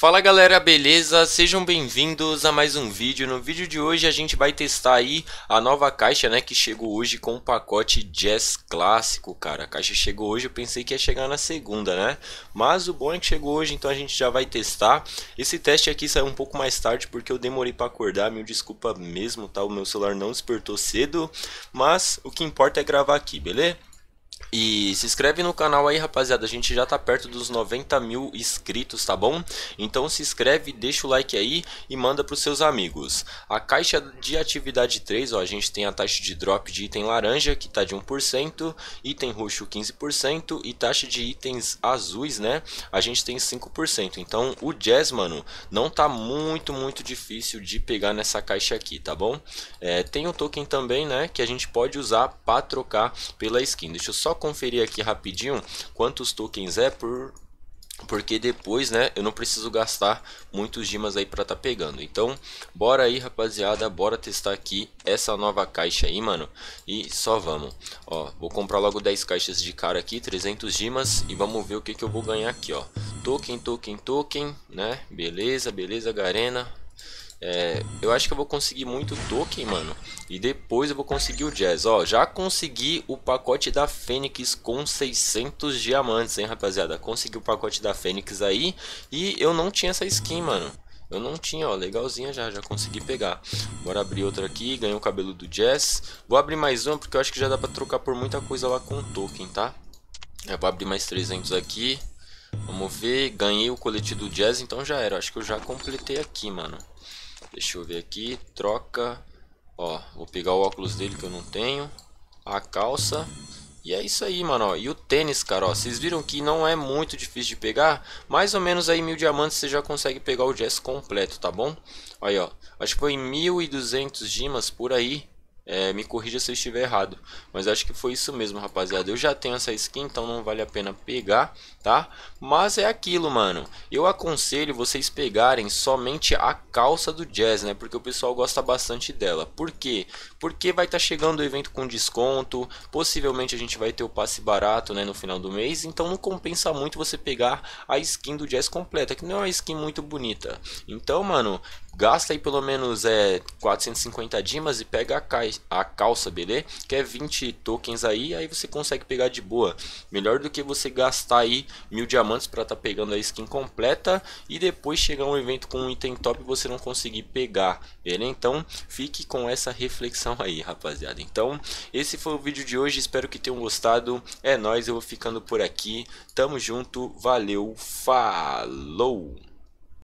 Fala galera, beleza? Sejam bem-vindos a mais um vídeo. No vídeo de hoje a gente vai testar aí a nova caixa, né, que chegou hoje com o pacote Jazz Clássico, cara. A caixa chegou hoje, eu pensei que ia chegar na segunda, né? Mas o bom é que chegou hoje, então a gente já vai testar. Esse teste aqui saiu um pouco mais tarde porque eu demorei para acordar, mil desculpa mesmo, tá? O meu celular não despertou cedo, mas o que importa é gravar aqui, beleza? E se inscreve no canal aí, rapaziada. A gente já tá perto dos 90 mil inscritos, tá bom? Então se inscreve, deixa o like aí e manda pros seus amigos. A caixa de atividade 3, ó, a gente tem a taxa de drop de item laranja, que tá de 1%, item roxo 15% e taxa de itens azuis, né? A gente tem 5%. Então o Jazz, mano, não tá muito, muito difícil de pegar nessa caixa aqui, tá bom? É, tem o um token também, né, que a gente pode usar pra trocar pela skin. Deixa eu só conferir aqui rapidinho quantos tokens é por porque depois, né, eu não preciso gastar muitos dimas aí para tá pegando. Então, bora aí, rapaziada, bora testar aqui essa nova caixa aí, mano. E só vamos. Ó, vou comprar logo 10 caixas de cara aqui, 300 dimas e vamos ver o que que eu vou ganhar aqui, ó. Token, token, token, né? Beleza, beleza, Garena. É, eu acho que eu vou conseguir muito token, mano. E depois eu vou conseguir o Jazz. Ó, já consegui o pacote da Fênix com 600 diamantes, hein, rapaziada. Consegui o pacote da Fênix aí. E eu não tinha essa skin, mano. Eu não tinha, ó, legalzinha já, já consegui pegar. Bora abrir outra aqui, ganhei o cabelo do Jazz. Vou abrir mais uma porque eu acho que já dá pra trocar por muita coisa lá com o token, tá? Eu vou abrir mais 300 aqui. Vamos ver, ganhei o colete do Jazz, então já era. Acho que eu já completei aqui, mano. Deixa eu ver aqui, troca. Ó, vou pegar o óculos dele que eu não tenho. A calça. E é isso aí, mano. Ó. E o tênis, cara, ó. Vocês viram que não é muito difícil de pegar. Mais ou menos aí mil diamantes você já consegue pegar o Jazz completo, tá bom? Aí, ó. Acho que foi 1.200 dimas por aí. É, me corrija se eu estiver errado. Mas acho que foi isso mesmo, rapaziada. Eu já tenho essa skin, então não vale a pena pegar, tá? Mas é aquilo, mano. Eu aconselho vocês pegarem somente a calça do Jazz, né? Porque o pessoal gosta bastante dela. Por quê? Porque vai estar tá chegando o evento com desconto. Possivelmente a gente vai ter o passe barato, né? No final do mês. Então não compensa muito você pegar a skin do Jazz completa. Que não é uma skin muito bonita. Então, mano, Gasta aí pelo menos é, 450 dimas e pega a, calça, beleza? Que é 20 tokens aí, aí você consegue pegar de boa. Melhor do que você gastar aí mil diamantes para estar tá pegando a skin completa e depois chegar um evento com um item top e você não conseguir pegar, beleza? Então fique com essa reflexão aí, rapaziada. Então esse foi o vídeo de hoje, espero que tenham gostado. É nóis, eu vou ficando por aqui. Tamo junto, valeu, falou!